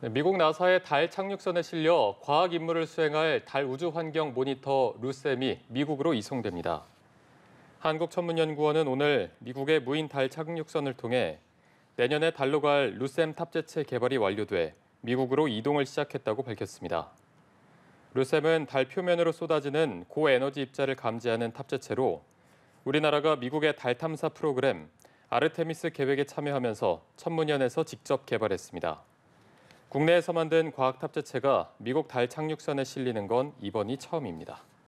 네, 미국 나사의 달 착륙선에 실려 과학 임무를 수행할 달 우주 환경 모니터 루셈이 미국으로 이송됩니다. 한국천문연구원은 오늘 미국의 무인 달 착륙선을 통해 내년에 달로 갈 루셈 탑재체 개발이 완료돼 미국으로 이동을 시작했다고 밝혔습니다. 루셈은 달 표면으로 쏟아지는 고에너지 입자를 감지하는 탑재체로 우리나라가 미국의 달 탐사 프로그램 아르테미스 계획에 참여하면서 천문연에서 직접 개발했습니다. 국내에서 만든 과학 탑재체가 미국 달 착륙선에 실리는 건 이번이 처음입니다.